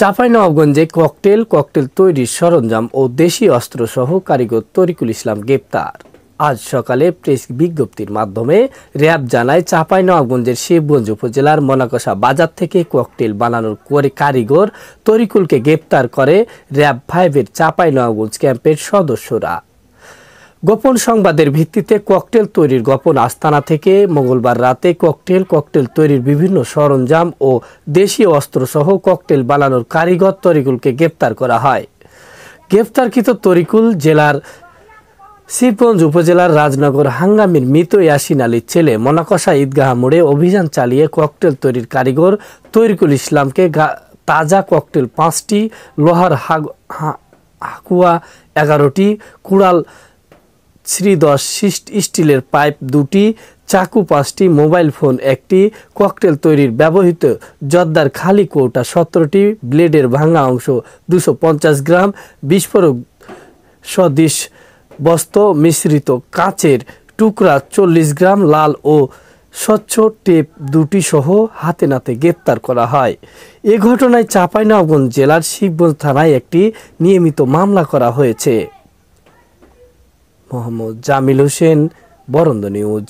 চাঁপাইনবাবগঞ্জে cocktail cocktail তৈরির সরঞ্জাম ও দেশি অস্ত্রসহ কারিগর তরিকুল ইসলাম গ্রেপ্তার আজ সকালে প্রেস বিজ্ঞপ্তির মাধ্যমে র্যাব জানায় চাঁপাইনবাবগঞ্জের শিবগঞ্জ উপজেলার মনাকষা বাজার থেকে ককটেল বানানোর করে কারিগর তরিকুলকে গ্রেপ্তার করে র্যাব ফাইভের চাঁপাইনবাবগঞ্জ ক্যাম্পের সদস্যরা গোপন সংবাদের ভিত্তিতে ককটেল তৈরির গোপন আস্তানা থেকে মঙ্গলবার রাতে ককটেল ককটেল তৈরির বিভিন্ন সরঞ্জাম ও দেশীয় অস্ত্রসহ ককটেল বানানোর কারিগর তরিকুলকে গ্রেপ্তার করা হয় গ্রেপ্তারকৃত তরিকুল জেলার শিবগঞ্জ উপজেলার রাজনগর হাঙ্গামির মৃত ইয়াসিন আলীর ছেলে মনাকষা ঈদগাহ মোড়ে অভিযান চালিয়ে ককটেল তৈরির কারিগর তৈরিকুল ইসলামকে তাজা ককটেল পাঁচটি লোহার হাকুয়া এগারোটি কুড়াল শ্রীদশ সিস্ট স্টিলের পাইপ দুটি চাকু পাঁচটি মোবাইল ফোন একটি ককটেল তৈরির ব্যবহৃত জর্দার খালি কৌটা সতেরোটি ব্লেডের ভাঙা অংশ দুশো গ্রাম বিস্ফোরক সদৃশ বস্ত্র মিশ্রিত কাচের টুকরা চল্লিশ গ্রাম লাল ও স্বচ্ছ টেপ দুটি সহ হাতে নাতে গ্রেপ্তার করা হয় এ ঘটনায় চাঁপাইনগঞ্জ জেলার শিবগঞ্জ থানায় একটি নিয়মিত মামলা করা হয়েছে মোহাম্মদ জামিল হোসেন বরন্দ নিউজ